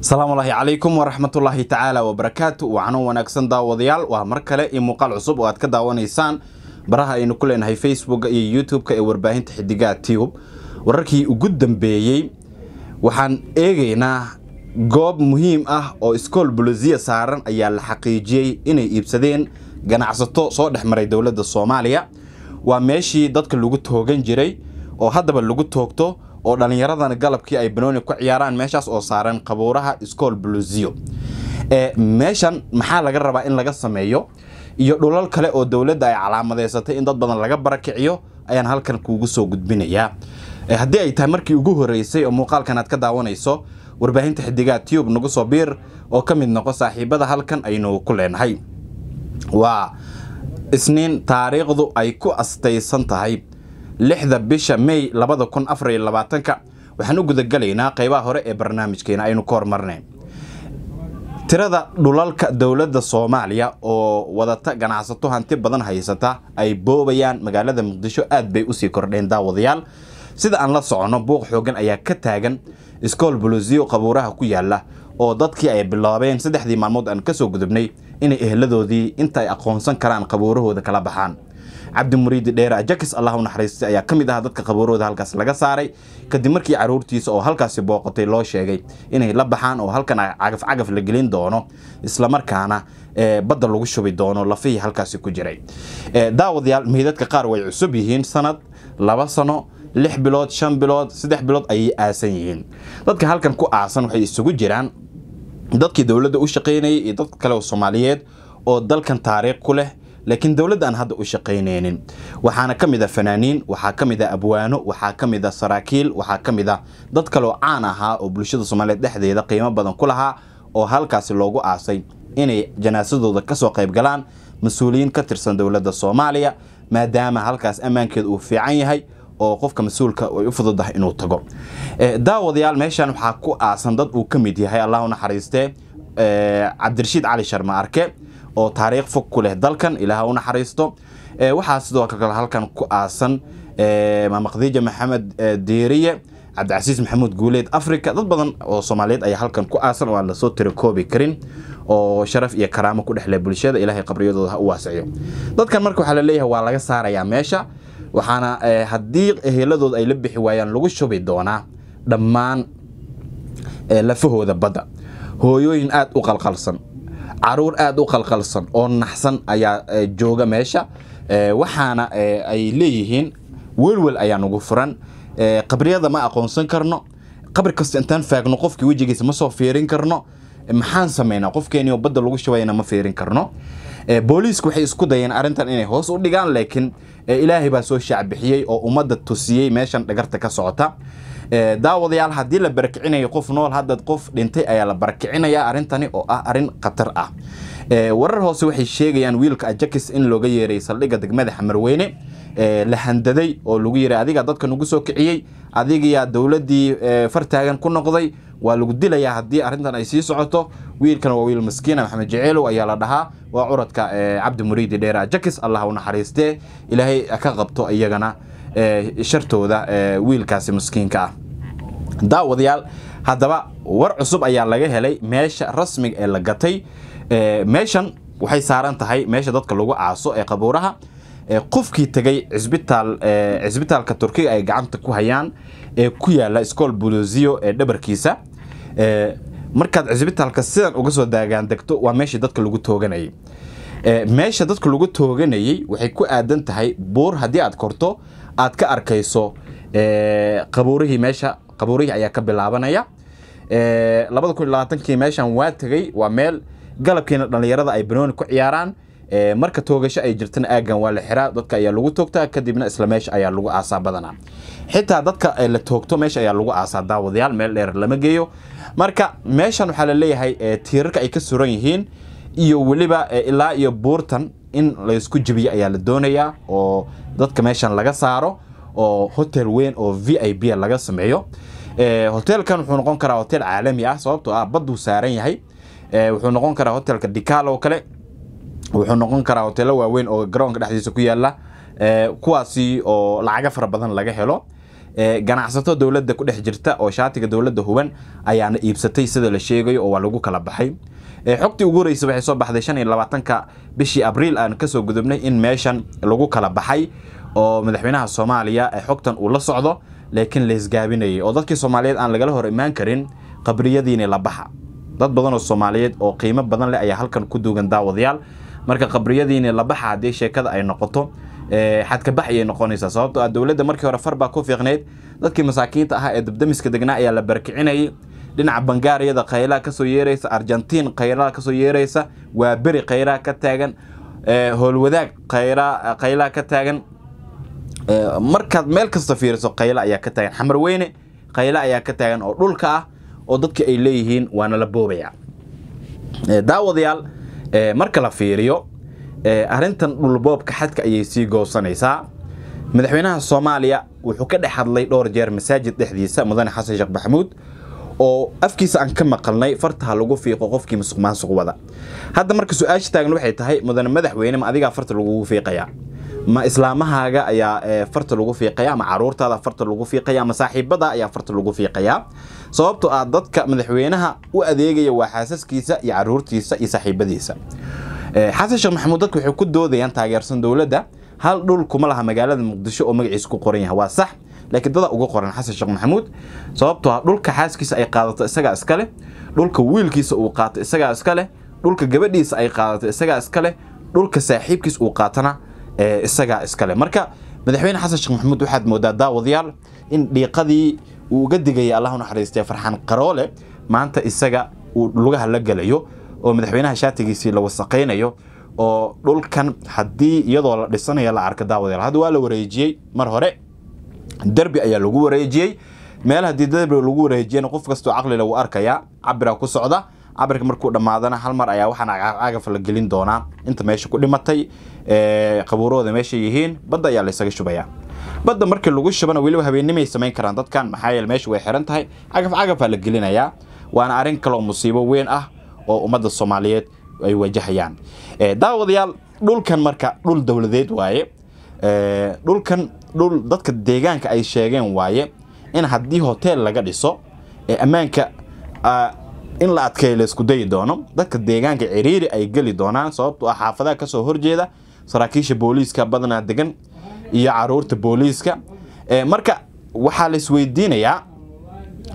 asalaamu calaykum waraxmatullaahi tacaala wabarakaatu wacno wanaagsan daawadayaal waa mar kale iyo muuqaal cusub oo aad ka daawanaysaan baraha aynu ku leenahay facebooka iyo youtube-ka ee warbaahinta xidigaha tube wararkii ugu dambeeyey waxaan eegaynaa goob muhiim ah oo iskool boloziya saaran ayaa la xaqiijiyey inay iibsadeen ganacsato soo dhex maray dowladda soomaaliya waa meeshii dadka lagu toogan jiray oo haddaba lagu toogto oo dhallinyaradan galabkii ay banooni ku ciyaaraan meeshaas oo saaran qabuuraha scool bluzio ee meeshan maxaa laga rabaa in laga sameeyo iyo dhulal kale oo dowladda ay calaamadeysatay in dad badan laga barakiciyo ayaan halkan kuugu soo gudbinayaa haddii ay tahay markii ugu horreysay oo muuqaalkan aad ka daawanayso warbaahinta xidigaa tube nagu soo biir oo ka mid noqo saaxiibada halkan aynu ku leenahay waa isniin taariikhdu ay ku astaysan tahay lixda bisha mey labada kun afar iyo labaatanka waxaan u gudagalaynaa qaybaha hore ee barnaamijkeena aynu ka hormarnay tirada dhulalka dowladda soomaaliya oo wadata ganacsato hanti badan haysata ay boobayaan magaalada muqdisho aad bay usii kordheen daawadayaal sida aan la socono buuq xooggan ayaa ka taagan iskool bulusiyo qabuuraha ku yaalla oo dadkii ay bilaabeen saddexdii maalmood aan ka soo gudubnay inay eheladoodii inta ay aqoonsan karaan qabuurahooda kala baxaan cabdi muriidi dheera ah, jakis allah u naxariistay ayaa ka mid ah dadka qaboorooda halkaas laga saaray kadib markii caruurtiisa oo halkaasi booqatay loo sheegay inay la baxaan oo halkan cagaf cagaf la gelin doono islamarkaana eh, badda lagu shubi doono lafihii halkaasi ku jiray eh, daawadyaal meydadka qaar way cusub yihiin sanad laba sano lix bilood shan bilood saddex bilood ayay aasan yihiin dadka halkan ku aasan waxay isugu jiraan dadkii dowladda u shaqaynayay iyo dad kale oo soomaaliyeed oo dalkan taariikh ku leh laakiin dowladda aan hadda u shaqaynaynin waxaana ka mid a fanaaniin waxaa ka mid a abwaano waxaa ka mid a saraakiil waxaa ka mid a dad kaloo caan ahaa oo bulshada soomaaliyeed dhexdeeda qiimo badan ku lahaa oo halkaasi loogu aasay inay janaasadooda ka soo qayb galaan mas-uuliyiin ka tirsan dowladda soomaaliya maadaama halkaas ammaankeed uu fiican yahay oo qofka mas-uulka ay u fududahay inuu tago eh, daawadayaal meeshaan waxaa ku aasan dad uu ka mid yahay allah naxariistee eh, cabdirashiid cali sharma arke oo taariikh fog ku leh dalkan ilaaha u naxariisto waxaa sidoo kale halkan ku aasan mamaqdiija maxamed deeriye cabdicasiis maxamuud guuleed africa dad badan oo soomaaliyeed ayaa halkan ku aasan oo aan lasoo tirakoobi karin oo sharaf iyo karaamo ku dhexle bulshada ilaahay qabriyadooda ha u waasiciyo dadkan marka waxaa la waa laga saarayaa meesha waxaana haddii eheladooda ay la bixi waayaan lagu shubi doonaa dhammaan lafahooda badda hooyooyin aada u qalqalsan caruur aada u qalqalsan oo naxsan ayaa eh, jooga meesha eh, waxaana eh, ay leeyihiin welwel ayaa nagu furan qabriyada ma aqoonsan karno qabri kasta intaan faagno qofkii wejigiisa ma soo fiirin karno maxaan samaynaa qofkeeni badda lagu shubayna ma fiirin karno booliisku waxay isku dayeen arrintan inay hoos u dhigaan laakiin ilaahay baa soo shaacbixiyey oo ummadda tusiyey meeshan dhagarta ka socota Eh, daawadayaal haddii la barakicinayo qof nool haddaad qof dhintay ayaa la barakicinayaa arrintani oo ah arrin khatar ah eh, warar hoose waxay sheegayaan wiilka ajakis in looga yeeray saldhigga degmada xamarweyne eh, la handaday oo lagu yihi adiga dadka nagu soo kiciyey adigayaa dowladdii fartaagan ku noqday waa lagu dilayaa haddii arrintan ay sii socoto wiilkan waa wiil maskiina maxamed jaceelow ayaa la dhahaa waa curadka cabdi muriidi dheer ajakis allah u ilaahay ka qabto iyagana shartooda wiilkaasi maskiinka ah daawadayaal haddaba war cusub ayaa laga helay meesha rasmiga ee la gatay meeshan waxay saaran tahay meesha dadka lagu aaso ee qabuuraha qofkii tegay cisbitaal cisbitaalka turkiga ay gacanta ku hayaan ee ku yaala iskool bulozio ee dhabarkiisa markaad cisbitaalka sidan uga soo daagaandegto waa meeshii dadka lagu tooganayay meesha dadka lagu tooganayey waxay ku aadan tahay buur haddii aad korto aad ka arkayso qabuurihii meesha qabuurihii ayaa ka bilaabanaya labada kun iyo waa tegey waa meel galabkiina dhallinyarada ay banooni ku ciyaaraan marka toogasho ay jirtana aaggan waa la xiraa dadka ayaa lagu toogtaa kadibna isla meesha ayaa lagu aasaa badanaa xitaa dadka la toogto meesha ayaa lagu aasaa daawadayaal meel dheer lama geeyo marka meeshan waxaa la leeyahay tiirarka ay ka suran yihiin iyo weliba ilaa iyo buurtan in laysku jebiyo ayaa la doonayaa oo dadka meeshan laga saaro oo hotel weyn oo v i b laga sameeyo Eh, hotelkan wuxuu noqon karaa hotel caalami ah sababtoo ah baduu saaran yahay eh, wuxuu noqon karaa hotelka dikaal oo kale wuxuu noqon karaa hoteello waaweyn oo garoonka dhexdiisa ku yaala eh, kuwaasi oo lacaga fara badan laga helo ganacsato dowladda ku dhex jirta oo shaatiga dowladda huban ayaana iibsatay sida la sheegayo oo waa lagu kala baxay xogtii ugu horreysay waxay soo baxday shan iyo labaatanka bishii abriil aan kasoo gudubnay in meeshan lagu kala baxay oo madaxweynaha soomaaliya xogtan uu la socdo laakiin la isgaabinayay oo dadkii soomaaliyeed aan lagala hor imaan karin qabriyadiina la baxa dad badan oo soomaaliyeed oo qiimo badan leh ayaa halkan ku duugan daawadayaal marka qabriyadiina la baxa haddii sheekada ay noqoto eh, xadkabax ayay noqonaysaa sababtoo ah dowladda markii hore far baa ku fiiqnayd dadkii masaakiinta ahaa ee dabdamiska degnaa ayaa la barkicinayay dhinaca bangaariyada khaylaha kasoo yeeraysa argentiin khayraha kasoo yeeraysa waaberi beri ka taagan eh, howlwadaag khaylaha ka taagan markaad meel kasta fiiriso kayle ayaa ka taagan xamar weyne kayle ayaa ka taagan oo dhulka ah oo dadka ay leeyihiin waana la boobaya eh, daawadayaal eh, marka la fiiriyo eh, arrintan dhulboobka xadka ayay sii goosanaysaa madaxweynaha soomaaliya wuxuu ka dhex hadlay dhowr jeer masaajid dhexdiisa mudane xasan sheekh maxamuud oo afkiisa aan ka maqalnay fartaha lagu fiiqo qofkii masuq maasuq wada hadda marka su-aasha taagan waxay tahay mudane madaxweyne ma adigaa farta lagugu fiiqayaa ma islaamahaaga eh, ayaa farta lagu fiiqaya ama caruurtaada farta lagu fiiqaya ama saaxiibada ayaa farta lagu fiiqayaa sababto ah dadka madaxweynaha u adeegaya waa xaasaskiisa iyo caruurtiisa iyo saaxiibadiisa eh, xasan sheekh maxamuud dadku waxay ku doodayaan taageersan dowladda hal dhul kuma laha magaalada muqdisho oo magaciisa ku qoran yahay waa sax laakiin dada uga qoran xasan sheekh maxamuud sababtoo ah dhulka xaaskiisa ay qaadato isagaa iska leh dhulka wiilkiisa uu qaato isagaa iska leh dhulka gabadhiisa ay qaadato isagaa iska leh dhulka saaxiibkiisa uu qaatana isagaa iskale marka madaxweyne xasan sheekh maxamuud waxaad moodaa daawadayaal in dhiiqadii uu uga digayay allah naxariistay farxaan qaroole maanta isaga uu lugaha la gelayo oo madaxweynaha shaatigiisii la wasaqaynayo oo dhulkan haddii iyadoo la dhisanaya la arka daawadayaal hadda waa la wareejiyey mar hore derbi ayaa lagu wareejiyey meel haddii derbi lagu wareejiyana qof kastoo caqlila wuu arkayaa cabiraa ku socda cabirka markuu dhammaadana hal mar ayaa waxaan cagaf la gelin doonaa inta meesha ku dhimatay qabuurahooda meesha yihiin badda ayaa laysaga shubaya badda markii lagu shubana weliba habeennimay samayn karaan dadkan maxaa yeele meesha way xiran tahay cagaf cagafaa la gelinayaa waana arrin kaloo musiibo weyn ah oo ummadda soomaaliyeed ay wajahayaan daawadayaal dhulkan marka dhul dowladeed waaye dhulkan dhul dadka deegaanka ay sheegeen waaye in haddii hoteel laga dhiso ee ammaanka ah, in la adkeeyo la dayi doono dadka deegaanka ciriiri ay geli doonaan sababto ah xaafadaha kasoo horjeeda saraakiisha booliiska badanaa degan iyo caruurta booliiska eh, marka waxaa laisweydiinayaa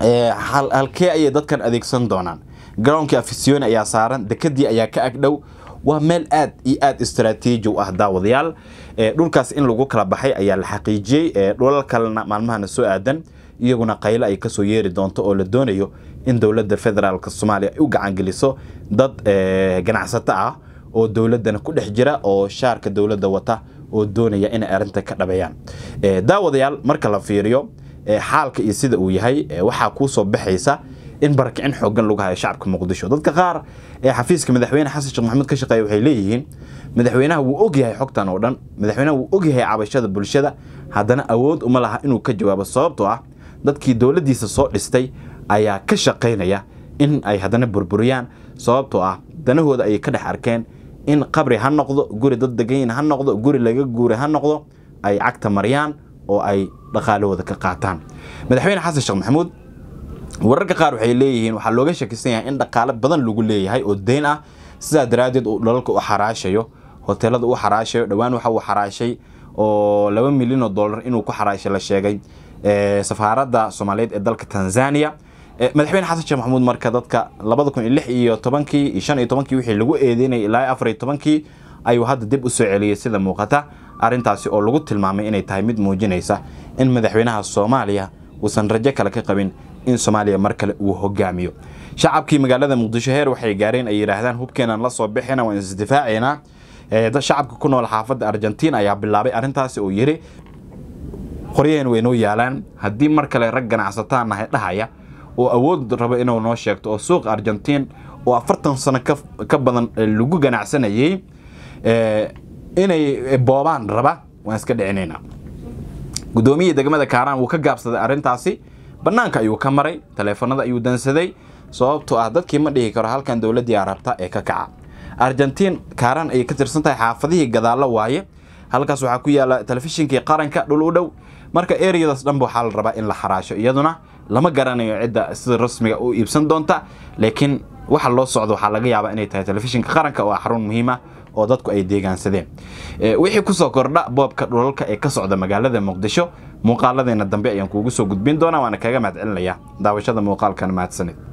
eh, halkee ayay dadkan adeegsan doonaan garoonkii afisyooni ayaa saaran dekadii ayaa ka agdhow waa meel aad iyo aad istraatiiji u ah daawadayaal eh, dhulkaas in lagu kala baxay ayaa la xaqiijiyey dhulal kalena maalmahana soo aadan iyaguna qaylo ay kasoo yeeri doonto oo la doonayo in dowladda federaalk soomaaliya ay u gacangeliso dad eh, ganacsato ah oo dowladdan ku dhex jira oo shaarka dowladda wata oo doonaya inay arrinta ka dhabeeyaan eh, daawadayaal marka la fiiriyo eh, xaalka iyo sida uu yahay waxaa kuu soo baxaysa in barakicin xoogan lagu hayo shacabka muqdisho dadka qaar ee xafiiska madaxweyne xasan sheekh maxamuud ka shaqeeya waxay leeyihiin madaxweynaha wuu ogyahay xogtan oo dhan madaxweynaha wuu ogyahay cabashada bulshada haddana awood uma laha inuu ka jawaabo sababtoo ah dadkii dowladdiisa soo dhistay ayaa ka shaqaynaya in ay haddana burburiyaan sababtoo ah danahooda ayay ka dhex arkeen in qabri ha noqdo guri dad deganyin ha noqdo guri laga guuri ha noqdo ay cagta mariyaan oo ay dhaqaalahooda ka qaataan madaxweyne xasan sheekh maxamuud wararka qaar waxay leeyihiin waxaa looga shakisan yahay in dhaqaale badan lagu leeyahay oo deyn ah sidaa daraaddeed uu dhalalka u xaraashayo hoteelada u xaraashayo dhowaan waxa uu xaraashay oo laba milyan oo dollar inuu ku xaraashay la sheegay safaaradda soomaaliyeed ee dalka tanzania madaxweyne xasan sheekh maxamuud marka dadka labada kun iyo lix iyo tobankii iyo shan iyo tobankii wixii lagu eedeynayay ilaa afar iyo tobankii ayuu hadda dib u soo celiyey sida muuqata arrintaasi oo lagu tilmaamay inay tahay mid muujinaysa in madaxweynaha soomaaliya uusan rajo kale ka qabin in soomaaliya mar kale uu hogaamiyo shacabkii magaalada muqdisho heer waxay gaareen ay yidhaahdaan hubkeenaan la soo bixina waan isdifaacaynaa shacabka ku nool xaafadda argentiin ayaa bilaabay arrintaasi uu yidhi qoryaheen waynoo yaalaan haddii mar kale rag ganacsataa ah dhahaya oo awood rabo inuu noo sheegto oo suuq argentiin oo afartan sano ka badan eh, lagu ganacsanayay eh, inay eh, boobaan raba waan iska dhicinayna guddoomiyaha degmada kaaraan wuu ka gaabsaday arrintaasi bannaanka ayuu ka maray taleefanada ayuu dansaday sababtoo ah dadkii ma dhihi karo halkan dowladdii arabta ee ka kaca argentiin kaaraan ayay ka tirsan tahay xaafadihii gadaalla waaye halkaas waxaa ku yaala telefishinkii qaranka dhul u dhow marka ereyadaas dhanba waxaa la rabaa in la xaraasho iyaduna lama garanayo cidda sida rasmiga u iibsan doonta laakiin waxa loo socdo waxaa laga yaabaa inay tahay telefishinka qaranka oo ah xarun muhiima oo dadku ay deegaansadeen wixii kusoo kordha boobka dhulalka ee ka socda magaalada muqdisho muuqaaladeena dambe ayaan kuugu soo gudbin doonaa waana kaga mahad celinayaa daawashada muuqaalkan mahadsanid